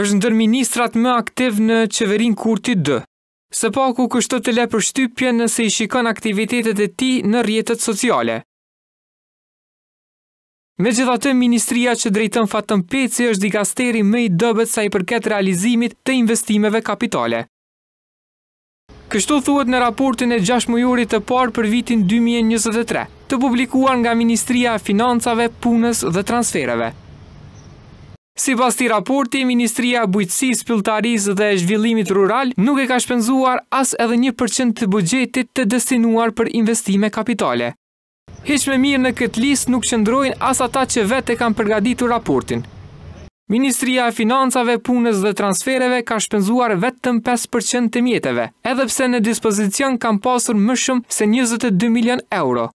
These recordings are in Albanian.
është ndër ministrat më aktiv në qeverin Kurti D. Së paku kështu të le për shtypje nëse i shikon aktivitetet e ti në rjetët sociale. Me gjitha të ministria që drejton fatën peci është digasteri më i dëbët sa i përket realizimit të investimeve kapitale. Kështu thuhet në raportin e 6 mujorit të parë për vitin 2023, të publikuar nga Ministria Financave, Punës dhe Transfereve. Si pas ti raporti, Ministria Bujtësis, Piltaris dhe Zhvillimit Rural nuk e ka shpenzuar as edhe një të bugjetit të destinuar për investime kapitale. Heq me mirë në këtë list nuk qëndrojnë as ata që vetë e kam përgaditu raportin. Ministria e Finansave, Punës dhe Transfereve ka shpenzuar vetëm 5% të mjetëve, edhepse në dispozicion kam pasur më shumë se 22 milion euro.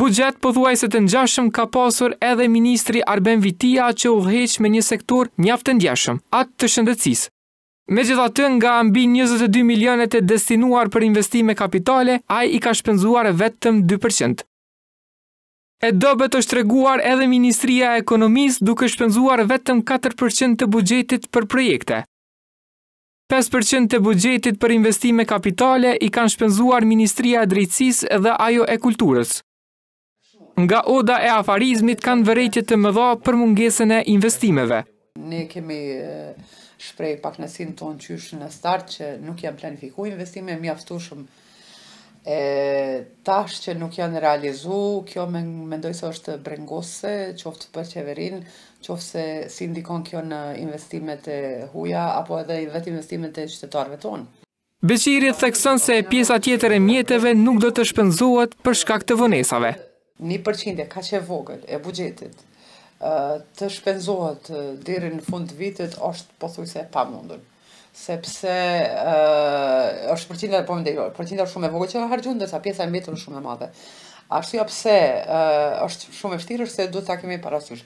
Bugjet po se të ngjashëm ka pasur edhe ministri Arben Vitia që u heq me një sektor mjaft ndjeshëm, atë të shëndetësisë. Megjithatë, nga mbi 22 milionet e destinuar për investime kapitale, ai i ka shpenzuar vetëm 2%. E dobet është reguar edhe Ministria e Ekonomis duke shpenzuar vetëm 4% të bugjetit për projekte. 5% të bugjetit për investime kapitale i kanë shpenzuar Ministria e Drejtsis edhe ajo e Kulturës nga oda e afarizmit kanë vërejtje të mëdha për mungesën e investimeve. Ne kemi eh, shprej pak nësin tonë qyshë në start që nuk janë planifiku investime, mi aftushëm tash që nuk janë realizu, kjo me mendoj se është brengose, qoftë për qeverin, qoftë se si ndikon kjo në investimet e huja, apo edhe i vetë investimet e qytetarve tonë. Beqiri thekson se pjesa tjetër e mjetëve nuk do të shpenzohet për shkak të vonesave një përqindje ka që vogël e bugjetit të shpenzohet dirin në fund vitit është po thuj se pa mundur sepse është përqindja po mendej, përqindja shumë e vogël që dhe ndërsa pjesa e mbetur është shumë e madhe. Arsyeja pse uh, është shumë e vështirë se duhet ta kemi parasysh.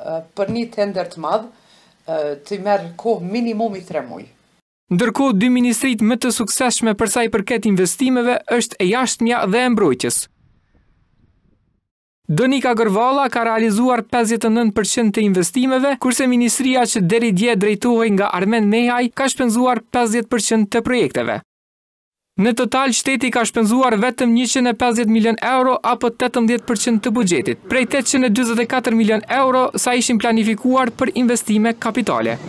Uh, për një tender të madh, uh, të merr kohë minimumi 3 muaj. Ndërkohë dy ministrit më të sukseshme për sa i përket investimeve është e jashtëmja dhe e mbrojtjes. Donika Gërvala ka realizuar 59% të investimeve, kurse Ministria që deri dje drejtuhoj nga Armen Mehaj ka shpenzuar 50% të projekteve. Në total, shteti ka shpenzuar vetëm 150 milion euro apo 18% të bugjetit, prej 824 milion euro sa ishin planifikuar për investime kapitale.